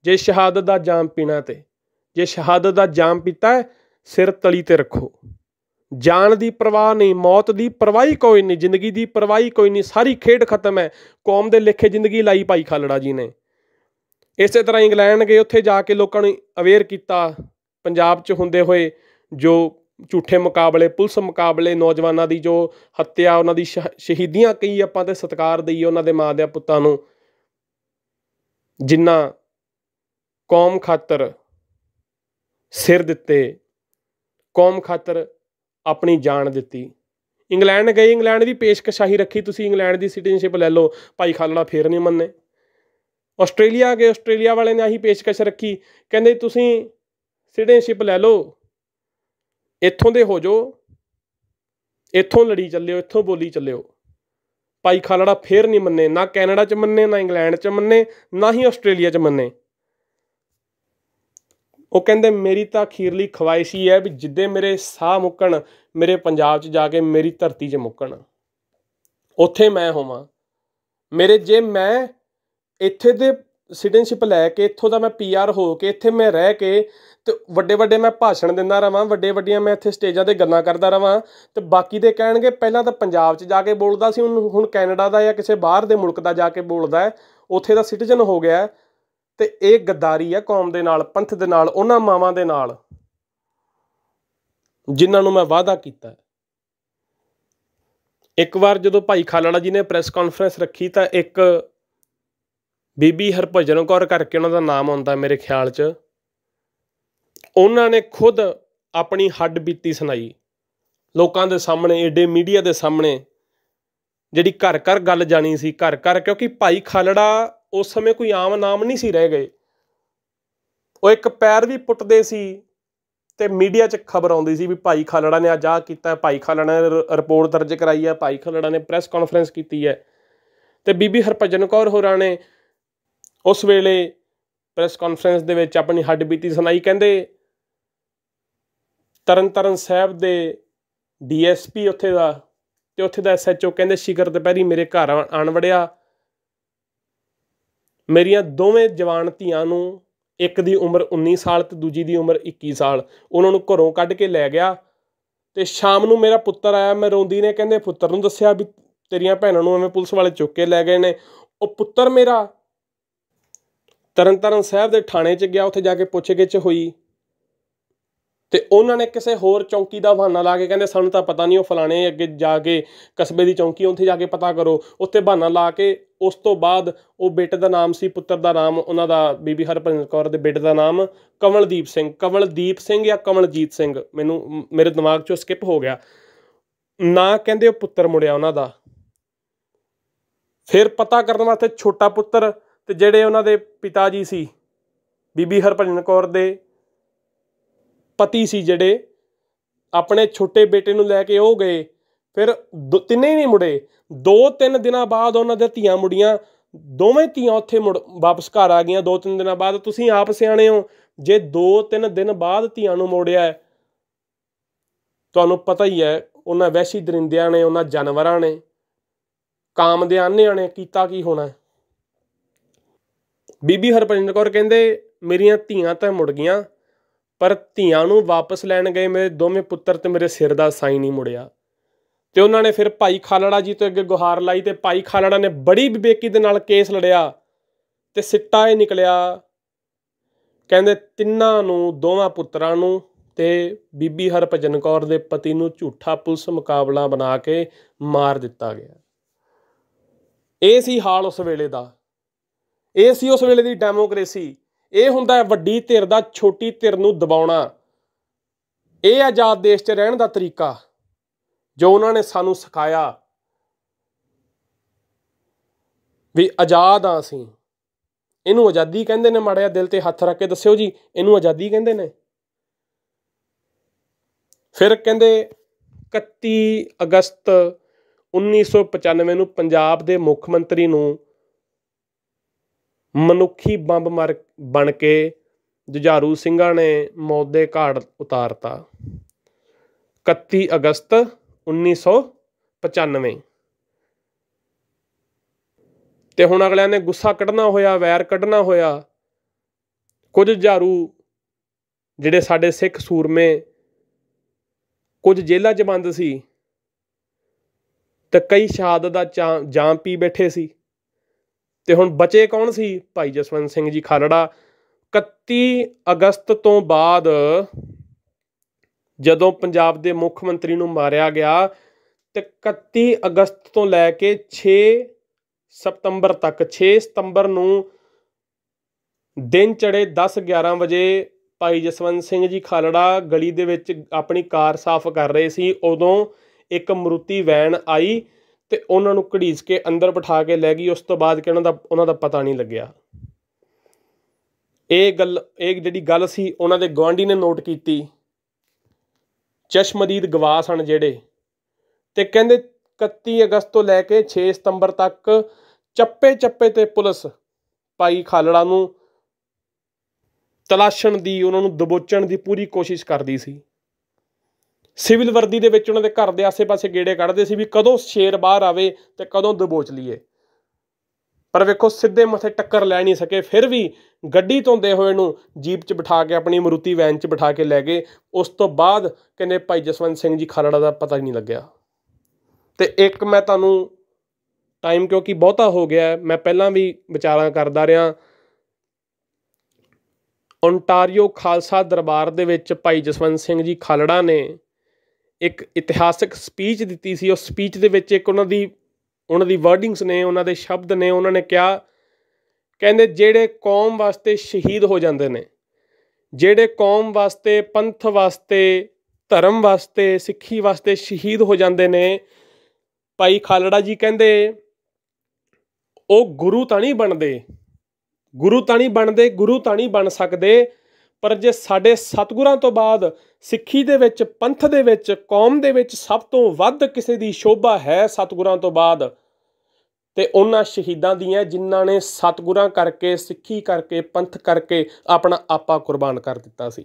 ਜੇ ਸ਼ਹਾਦਤ ਦਾ ਜਾਮ ਪੀਣਾ ਤੇ ਜੇ ਸ਼ਹਾਦਤ ਦਾ ਜਾਮ ਪੀਤਾ ਸਿਰ ਤਲੀ ਤੇ ਰੱਖੋ ਜਾਨ ਦੀ ਪਰਵਾਹ ਨਹੀਂ ਮੌਤ ਦੀ ਪਰਵਾਹੀ ਕੋਈ ਨਹੀਂ ਜ਼ਿੰਦਗੀ ਦੀ ਪਰਵਾਹੀ ਕੋਈ ਨਹੀਂ ਸਾਰੀ ਖੇਡ ਖਤਮ ਹੈ ਕੌਮ ਦੇ ਲਿਖੇ ਜ਼ਿੰਦਗੀ ਲਾਈ ਭਾਈ ਖਾਲੜਾ ਜੀ ਨੇ ਇਸੇ ਤਰ੍ਹਾਂ ਇੰਗਲੈਂਡ ਗਏ ਉੱਥੇ ਜਾ ਕੇ ਲੋਕਾਂ ਨੂੰ ਅਵੇਅਰ ਕੀਤਾ ਪੰਜਾਬ 'ਚ ਹੁੰਦੇ ਹੋਏ ਜੋ ਝੂਠੇ ਮੁਕਾਬਲੇ ਪੁਲਿਸ ਮੁਕਾਬਲੇ ਨੌਜਵਾਨਾਂ ਦੀ ਜੋ ਹੱਤਿਆ ਉਹਨਾਂ ਦੀ ਸ਼ਹੀਦੀਆਂ ਕਈ ਆਪਾਂ ਤੇ ਸਤਕਾਰ ਦਈਏ ਉਹਨਾਂ ਦੇ ਮਾਂ ਦੇ ਪੁੱਤਾਂ ਨੂੰ ਜਿਨ੍ਹਾਂ ਕੌਮ ਖਾਤਰ ਸਿਰ ਦਿੱਤੇ ਕੌਮ ਖਾਤਰ ਆਪਣੀ ਜਾਨ ਦਿੱਤੀ ਇੰਗਲੈਂਡ ਗਏ ਇੰਗਲੈਂਡ ਦੀ ਪੇਸ਼ਕਸ਼ਾਹੀ ਰੱਖੀ ਤੁਸੀਂ ਇੰਗਲੈਂਡ ਦੀ ਸਿਟੀਜ਼ਨਸ਼ਿਪ ਲੈ ਲਓ ਭਾਈ ਖਾਲੜਾ ਫੇਰ ਨਹੀਂ ਮੰਨੇ ਆਸਟ੍ਰੇਲੀਆ ਗਏ ਆਸਟ੍ਰੇਲੀਆ ਵਾਲਿਆਂ ਨੇ ਆਹੀ ਪੇਸ਼ਕਸ਼ ਰੱਖੀ ਕਹਿੰਦੇ ਤੁਸੀਂ ਸਿਟੀਜ਼ਨਸ਼ਿਪ ਲੈ ਲਓ ਇੱਥੋਂ ਦੇ ਹੋ ਜਾਓ ਇੱਥੋਂ ਲੜੀ ਚੱਲਿਓ ਇੱਥੋਂ ਬੋਲੀ ਚੱਲਿਓ ਭਾਈ ਖਾਲੜਾ ਫੇਰ ਨਹੀਂ ਮੰਨੇ ਨਾ ਕੈਨੇਡਾ 'ਚ ਮੰਨੇ ਨਾ ਇੰਗਲੈਂਡ 'ਚ ਮੰਨੇ ਨਾ ਹੀ ਆਸਟ੍ਰੇਲੀਆ 'ਚ ਮੰਨੇ ਉਹ ਕਹਿੰਦੇ ਮੇਰੀ ਤਾਂ ਅਖੀਰਲੀ ਖਵਾਇਸ਼ ਹੀ ਹੈ ਵੀ ਜਿੱਦੇ ਮੇਰੇ ਸਾਹ ਮੁੱਕਣ ਮੇਰੇ ਪੰਜਾਬ 'ਚ ਜਾ ਕੇ ਮੇਰੀ ਧਰਤੀ 'ਚ ਮੁੱਕਣ ਉੱਥੇ ਮੈਂ ਹੋਵਾਂ ਮੇਰੇ ਜੇ ਮੈਂ ਇੱਥੇ ਦੇ ਸਿਟੀਜ਼ਨਸ਼ਿਪ ਲੈ ਕੇ ਇੱਥੋਂ ਦਾ ਮੈਂ ਪੀਆਰ ਹੋ ਕੇ ਇੱਥੇ ਮੈਂ ਰਹਿ ਕੇ ਤੇ ਵੱਡੇ ਵੱਡੇ ਮੈਂ ਭਾਸ਼ਣ ਦਿੰਦਾ ਰਵਾਂ ਵੱਡੇ ਵੱਡੀਆਂ ਮੈਂ ਇੱਥੇ ਸਟੇਜਾਂ ਤੇ ਗੱਲਾਂ ਕਰਦਾ ਰਵਾਂ ਤੇ ਬਾਕੀ ਦੇ ਕਹਿਣਗੇ ਪਹਿਲਾਂ ਤਾਂ ਪੰਜਾਬ 'ਚ ਜਾ ਕੇ ਬੋਲਦਾ ਸੀ ਹੁਣ ਹੁਣ ਕੈਨੇਡਾ ਦਾ ਜਾਂ ਕਿਸੇ ਬਾਹਰ ਦੇ ਮੁਲਕ ਦਾ ਜਾ ਕੇ ਬੋਲਦਾ ਹੈ ਉੱਥੇ ਦਾ ਸਿਟੀਜ਼ਨ ਹੋ ਗਿਆ ਤੇ ਇਹ ਗਦਾਰੀ ਆ ਕੌਮ ਦੇ ਨਾਲ ਪੰਥ ਦੇ ਨਾਲ ਉਹਨਾਂ ਮਾਵਾਂ ਦੇ ਨਾਲ ਜਿਨ੍ਹਾਂ ਨੂੰ ਮੈਂ ਵਾਅਦਾ ਕੀਤਾ ਇੱਕ ਵਾਰ ਜਦੋਂ ਭਾਈ ਖਾਲੜਾ ਜੀ ਨੇ ਪ੍ਰੈਸ ਕਾਨਫਰੰਸ ਰੱਖੀ ਤਾਂ ਇੱਕ ਬੀਬੀ ਹਰਭਜਨ ਕੌਰ ਕਰਕੇ ਉਹਨਾਂ ਦਾ ਨਾਮ ਆਉਂਦਾ ਮੇਰੇ ਖਿਆਲ 'ਚ ਉਹਨਾਂ ਨੇ ਖੁਦ ਆਪਣੀ ਹੱਡ ਬੀਤੀ ਸੁਣਾਈ ਲੋਕਾਂ ਦੇ ਸਾਹਮਣੇ ਏਡੇ ਮੀਡੀਆ ਦੇ ਸਾਹਮਣੇ ਜਿਹੜੀ ਘਰ ਘਰ ਗੱਲ ਜਾਣੀ ਸੀ ਘਰ ਘਰ ਕਿਉਂਕਿ ਭਾਈ ਖਾਲੜਾ ਉਸ ਸਮੇਂ ਕੋਈ ਆਮ ਨਾਮ ਨਹੀਂ ਸੀ ਰਹਿ ਗਏ ਉਹ ਇੱਕ ਪੈਰ ਵੀ ਪੁੱਟਦੇ ਸੀ ਤੇ ਮੀਡੀਆ 'ਚ ਖਬਰ ਆਉਂਦੀ ਸੀ ਵੀ ਭਾਈ ਖਾਲੜਾ ਨੇ ਅੱਜ ਆ ਕੀਤਾ ਭਾਈ ਖਾਲੜਾ ਨੇ ਰਿਪੋਰਟ ਦਰਜ ਕਰਾਈ ਹੈ ਭਾਈ ਖਾਲੜਾ ਨੇ ਪ੍ਰੈਸ ਕਾਨਫਰੰਸ ਕੀਤੀ ਹੈ ਤੇ ਬੀਬੀ ਹਰਪਜਨ ਕੌਰ ਹੋਰਾਂ ਨੇ ਉਸ ਵੇਲੇ ਪ੍ਰੈਸ ਕਾਨਫਰੰਸ ਦੇ ਵਿੱਚ ਆਪਣੀ ਹੱਡਬੀਤੀ ਸੁਣਾਈ ਕਹਿੰਦੇ ਤਰਨਤਰਨ ਸਾਹਿਬ ਦੇ ਡੀਐਸਪੀ ਉੱਥੇ ਦਾ ਤੇ ਉੱਥੇ ਦਾ ਐਸਐਚਓ ਕਹਿੰਦੇ ਸ਼ਿਕਰ ਦੁਪਹਿਰੀ ਮੇਰੇ ਘਰ ਆਣ ਵੜਿਆ ਮੇਰੀਆਂ ਦੋਵੇਂ ਜਵਾਨ ਧੀਆਂ ਨੂੰ ਇੱਕ ਦੀ ਉਮਰ 19 ਸਾਲ ਤੇ ਦੂਜੀ ਦੀ ਉਮਰ 21 ਸਾਲ ਉਹਨਾਂ ਨੂੰ ਘਰੋਂ ਕੱਢ ਕੇ ਲੈ ਗਿਆ ਤੇ ਸ਼ਾਮ ਨੂੰ ਮੇਰਾ ਪੁੱਤਰ ਆਇਆ ਮੈਂ ਰੋਂਦੀ ਨੇ ਕਹਿੰਦੇ ਪੁੱਤਰ ਨੂੰ ਦੱਸਿਆ ਵੀ ਤੇਰੀਆਂ ਭੈਣਾਂ ਨੂੰ ਐਵੇਂ ਪੁਲਿਸ ਵਾਲੇ ਚੁੱਕ ਕੇ ਲੈ ਗਏ ਨੇ ਉਹ ਪੁੱਤਰ ਮੇਰਾ ਤਰਨਤਾਰਨ ਸਾਹਿਬ ਦੇ ਥਾਣੇ 'ਚ ਗਿਆ ਉੱਥੇ ਜਾ ਕੇ ਪੁੱਛਗਿੱਛ ਹੋਈ ਤੇ ਉਹਨਾਂ ਨੇ ਕਿਸੇ ਹੋਰ ਚੌਂਕੀ ਦਾ ਬਹਾਨਾ ਲਾ ਕੇ ਕਹਿੰਦੇ ਸਾਨੂੰ ਤਾਂ ਪਤਾ ਨਹੀਂ ਉਹ ਫਲਾਣੇ ਅੱਗੇ ਜਾ ਕੇ ਕਸਬੇ ਦੀ ਚੌਂਕੀ ਉੱਥੇ ਜਾ ਕੇ ਪਤਾ ਕਰੋ ਉੱਥੇ ਬਹਾਨਾ ਲਾ ਕੇ ਉਸ ਤੋਂ ਬਾਅਦ ਉਹ ਬੇਟੇ ਦਾ ਨਾਮ ਸੀ ਪੁੱਤਰ ਦਾ ਨਾਮ ਉਹਨਾਂ ਦਾ ਬੀਬੀ ਹਰਪ੍ਰੀਤ ਕੌਰ ਦੇ ਬੇਟੇ ਦਾ ਨਾਮ ਕਮਲਦੀਪ ਸਿੰਘ ਕਮਲਦੀਪ ਸਿੰਘ ਜਾਂ ਕਮਲਜੀਤ ਸਿੰਘ ਮੈਨੂੰ ਮੇਰੇ ਦਿਮਾਗ 'ਚੋਂ ਸਕਿਪ ਹੋ ਗਿਆ ਨਾ ਕਹਿੰਦੇ ਉਹ ਪੁੱਤਰ ਮੁੜਿਆ ਉਹਨਾਂ ਦਾ ਫਿਰ ਪਤਾ ਕਰਨ ਵਾਸਤੇ ਛੋਟਾ ਪੁੱਤਰ ਤੇ ਜਿਹੜੇ ਉਹਨਾਂ ਦੇ ਪਿਤਾ ਜੀ ਸੀ ਬੀਬੀ ਹਰਭਜਨ ਕੌਰ ਦੇ ਪਤੀ ਸੀ ਜਿਹੜੇ ਆਪਣੇ ਛੋਟੇ ਬੇਟੇ ਨੂੰ ਲੈ ਕੇ ਉਹ ਗਏ ਫਿਰ ਤਿੰਨੇ ਹੀ ਨਹੀਂ ਮੁੜੇ ਦੋ ਤਿੰਨ ਦਿਨਾਂ ਬਾਅਦ ਉਹਨਾਂ ਦੇ ਧੀਆਂ ਮੁੜੀਆਂ ਦੋਵੇਂ ਧੀਆਂ ਉੱਥੇ ਮੁੜ ਵਾਪਸ ਘਰ ਆ ਗਈਆਂ ਦੋ ਤਿੰਨ ਦਿਨਾਂ ਬਾਅਦ ਤੁਸੀਂ ਆਪ ਸਿਆਣੇ ਹੋ ਜੇ ਦੋ ਤਿੰਨ ਦਿਨ ਬਾਅਦ ਧੀਆਂ ਨੂੰ ਮੋੜਿਆ ਤੁਹਾਨੂੰ ਪਤਾ ਹੀ ਹੈ ਉਹਨਾਂ ਵੈਸ਼ੀ ਦਰਿੰਦਿਆਂ ਨੇ ਉਹਨਾਂ ਜਾਨਵਰਾਂ ਨੇ ਕਾਮ ਦੇ ਆਨੇ ਨੇ ਕੀਤਾ ਕੀ ਹੋਣਾ ਬੀਬੀ ਹਰਪਿੰਦਰ ਕੌਰ ਕਹਿੰਦੇ ਮੇਰੀਆਂ ਧੀਆਂ ਤਾਂ ਮੁੜ ਗਈਆਂ ਪਰ ਧੀਆਂ ਨੂੰ ਵਾਪਸ ਲੈਣ ਗਏ ਮੇਰੇ ਦੋਵੇਂ ਪੁੱਤਰ ਤੇ ਮੇਰੇ ਸਿਰ ਦਾ ਸਾਈ ਨਹੀਂ ਮੁੜਿਆ ਤੇ ਉਹਨਾਂ ਨੇ ਫਿਰ ਭਾਈ ਖਾਲੜਾ ਜੀ ਤੋਂ ਅੱਗੇ ਗੁਹਾਰ ਲਾਈ ਤੇ ਭਾਈ ਖਾਲੜਾ ਨੇ ਬੜੀ ਵਿਵੇਕੀ ਦੇ ਨਾਲ ਕੇਸ ਲੜਿਆ ਤੇ ਸਿੱਟਾ ਇਹ ਨਿਕਲਿਆ ਕਹਿੰਦੇ ਤਿੰਨਾਂ ਨੂੰ ਦੋਵਾਂ ਪੁੱਤਰਾਂ ਨੂੰ ਤੇ ਬੀਬੀ ਹਰਪਜਨ ਕੌਰ ਦੇ ਪਤੀ ਨੂੰ ਝੂਠਾ ਪੁਲਿਸ ਮੁਕਾਬਲਾ ਬਣਾ ਕੇ ਮਾਰ ਦਿੱਤਾ ਗਿਆ ਇਹ ਸੀ ਹਾਲ ਉਸ ਵੇਲੇ ਦਾ ਇਹ ਸੀ ਉਸ ਵੇਲੇ ਦੀ ਡੈਮੋਕ੍ਰੇਸੀ ਇਹ ਹੁੰਦਾ ਹੈ ਵੱਡੀ ਧਿਰ ਦਾ ਛੋਟੀ ਧਿਰ ਨੂੰ ਦਬਾਉਣਾ ਇਹ ਆਜ਼ਾਦ ਦੇਸ਼ 'ਚ ਰਹਿਣ ਦਾ ਤਰੀਕਾ ਜੋ ਉਹਨਾਂ ਨੇ ਸਾਨੂੰ ਸਿਖਾਇਆ ਵੀ ਆਜ਼ਾਦ ਆ ਅਸੀਂ ਇਹਨੂੰ ਆਜ਼ਾਦੀ ਕਹਿੰਦੇ ਨੇ ਮਾੜਿਆ ਦਿਲ ਤੇ ਹੱਥ ਰੱਖ ਕੇ ਦੱਸਿਓ ਜੀ ਇਹਨੂੰ ਆਜ਼ਾਦੀ ਕਹਿੰਦੇ ਨੇ ਫਿਰ ਕਹਿੰਦੇ 31 ਅਗਸਤ 1995 ਨੂੰ ਪੰਜਾਬ ਦੇ ਮੁੱਖ ਮੰਤਰੀ ਨੂੰ ਮਨੁੱਖੀ ਬੰਬ ਮਰ ਬਣ ਕੇ ਜੁਝਾਰੂ ਸਿੰਘਾਂ ਨੇ ਮੌਤ ਦੇ ਘਾਟ ਉਤਾਰਤਾ 31 ਅਗਸਤ 1995 ਤੇ ਹੁਣ ਅਗਲਿਆਂ ਨੇ ਗੁੱਸਾ ਕੱਢਣਾ ਹੋਇਆ ਵੈਰ ਕੱਢਣਾ ਹੋਇਆ ਕੁਝ ਜਾਰੂ ਜਿਹੜੇ ਸਾਡੇ ਸਿੱਖ ਸੂਰਮੇ ਕੁਝ ਜੇਲਾ 'ਚ ਬੰਦ ਸੀ ਤੇ ਕਈ ਸ਼ਹਾਦਤ ਦਾ ਜਾਂ ਪੀ ਬੈਠੇ ਸੀ ਤੇ ਹੁਣ ਬਚੇ ਕੌਣ ਸੀ ਭਾਈ ਜਸਵੰਤ ਸਿੰਘ ਜੀ ਖਾਲੜਾ 31 ਅਗਸਤ ਤੋਂ ਬਾਅਦ ਜਦੋਂ ਪੰਜਾਬ ਦੇ ਮੁੱਖ ਮੰਤਰੀ ਨੂੰ ਮਾਰਿਆ ਗਿਆ ਤੇ 31 ਅਗਸਤ ਤੋਂ ਲੈ ਕੇ 6 ਸਤੰਬਰ ਤੱਕ 6 ਸਤੰਬਰ ਨੂੰ ਦਿਨ ਚੜੇ 10 11 ਵਜੇ ਭਾਈ ਜਸਵੰਤ ਸਿੰਘ ਜੀ ਖਾਲੜਾ ਗਲੀ ਦੇ ਵਿੱਚ ਆਪਣੀ ਕਾਰ ਸਾਫ਼ ਕਰ ਰਹੇ ਸੀ ਉਦੋਂ ਇੱਕ ਮਰੂਤੀ ਵੈਨ ਆਈ ਤੇ ਉਹਨਾਂ ਨੂੰ ਘੜੀਸ ਕੇ ਅੰਦਰ ਬਿਠਾ ਕੇ ਲੈ ਗਈ ਉਸ ਤੋਂ ਬਾਅਦ ਕਿ ਉਹਨਾਂ ਦਾ ਉਹਨਾਂ ਦਾ ਪਤਾ ਨਹੀਂ ਲੱਗਿਆ ਇਹ ਗੱਲ ਇਹ ਜਿਹੜੀ ਗੱਲ ਸੀ ਉਹਨਾਂ ਦੇ ਗਵਾਂਡੀ ਨੇ ਨੋਟ ਕੀਤੀ ਚਸ਼ਮਦੀਦ ਗਵਾਹ ਸਨ ਜਿਹੜੇ ਤੇ ਕਹਿੰਦੇ 31 ਅਗਸਤ ਤੋਂ ਲੈ ਕੇ 6 ਸਤੰਬਰ ਤੱਕ ਚੱਪੇ ਚੱਪੇ ਤੇ ਪੁਲਿਸ ਪਾਈ ਖਾਲੜਾ ਨੂੰ ਤਲਾਸ਼ਣ ਦੀ ਉਹਨਾਂ ਨੂੰ ਦਬੋਚਣ ਦੀ ਪੂਰੀ ਕੋਸ਼ਿਸ਼ ਕਰਦੀ ਸੀ ਸਿਵਲ ਵਰਦੀ ਦੇ ਵਿੱਚ ਉਹਨਾਂ ਦੇ ਘਰ ਦੇ ਆਸੇ-ਪਾਸੇ ਗੇੜੇ ਕੱਢਦੇ ਸੀ ਵੀ ਕਦੋਂ ਸ਼ੇਰ ਬਾਹਰ ਆਵੇ ਤੇ ਕਦੋਂ ਦਬੋਚ ਲਈਏ ਪਰ ਵੇਖੋ ਸਿੱਧੇ ਮੱਥੇ ਟੱਕਰ ਲੈ ਨਹੀਂ ਸਕੇ ਫਿਰ ਵੀ ਗੱਡੀ ਧੁੰਦੇ ਹੋਏ ਨੂੰ ਜੀਪ 'ਚ ਬਿਠਾ ਕੇ ਆਪਣੀ ਮਰੂਤੀ ਵੈਨ 'ਚ ਬਿਠਾ ਕੇ ਲੈ ਗਏ ਉਸ ਤੋਂ ਬਾਅਦ ਕਹਿੰਦੇ ਭਾਈ ਜਸਵੰਤ ਸਿੰਘ ਜੀ ਖਾਲੜਾ ਦਾ ਪਤਾ ਹੀ ਨਹੀਂ ਲੱਗਿਆ ਤੇ ਇੱਕ ਮੈਂ ਤੁਹਾਨੂੰ ਟਾਈਮ ਕਿਉਂਕਿ ਬਹੁਤਾ ਹੋ ਗਿਆ ਮੈਂ ਪਹਿਲਾਂ ਵੀ ਵਿਚਾਰਾਂ ਕਰਦਾ ਰਿਹਾ ਓਨਟਾਰੀਓ ਖਾਲਸਾ ਦਰਬਾਰ ਦੇ ਵਿੱਚ ਭਾਈ ਜਸਵੰਤ ਸਿੰਘ ਜੀ ਖਾਲੜਾ ਨੇ ਇੱਕ ਇਤਿਹਾਸਿਕ ਸਪੀਚ ਦਿੱਤੀ ਸੀ ਉਸ ਸਪੀਚ ਦੇ ਵਿੱਚ ਇੱਕ ਉਹਨਾਂ ਦੀ ਉਹਨਾਂ ਦੀ ਵਰਡਿੰਗਸ ਨੇ ਉਹਨਾਂ ਦੇ ਸ਼ਬਦ ਨੇ ਉਹਨਾਂ ਨੇ ਕਿਹਾ ਕਹਿੰਦੇ ਜਿਹੜੇ ਕੌਮ ਵਾਸਤੇ ਸ਼ਹੀਦ ਹੋ ਜਾਂਦੇ ਨੇ ਜਿਹੜੇ ਕੌਮ ਵਾਸਤੇ ਪੰਥ ਵਾਸਤੇ ਧਰਮ ਵਾਸਤੇ ਸਿੱਖੀ ਵਾਸਤੇ ਸ਼ਹੀਦ ਹੋ ਜਾਂਦੇ ਨੇ ਭਾਈ ਖਾਲੜਾ ਜੀ ਕਹਿੰਦੇ ਉਹ ਗੁਰੂ ਤਾਂ ਨਹੀਂ ਬਣਦੇ ਗੁਰੂ ਤਾਂ ਨਹੀਂ ਬਣਦੇ ਗੁਰੂ ਤਾਂ ਨਹੀਂ ਬਣ ਸਕਦੇ ਪਰ ਜੇ ਸਾਡੇ ਸਤਗੁਰਾਂ ਤੋਂ ਬਾਅਦ ਸਿੱਖੀ ਦੇ ਵਿੱਚ ਪੰਥ ਦੇ ਵਿੱਚ ਕੌਮ ਦੇ ਵਿੱਚ ਸਭ ਤੋਂ ਵੱਧ ਕਿਸੇ ਦੀ ਸ਼ੋਭਾ ਹੈ ਸਤਗੁਰਾਂ ਤੋਂ ਬਾਅਦ ਤੇ ਉਹਨਾਂ ਸ਼ਹੀਦਾਂ ਦੀਆਂ ਜਿਨ੍ਹਾਂ ਨੇ ਸਤਗੁਰਾਂ ਕਰਕੇ ਸਿੱਖੀ ਕਰਕੇ ਪੰਥ ਕਰਕੇ ਆਪਣਾ ਆਪਾ ਕੁਰਬਾਨ ਕਰ ਦਿੱਤਾ ਸੀ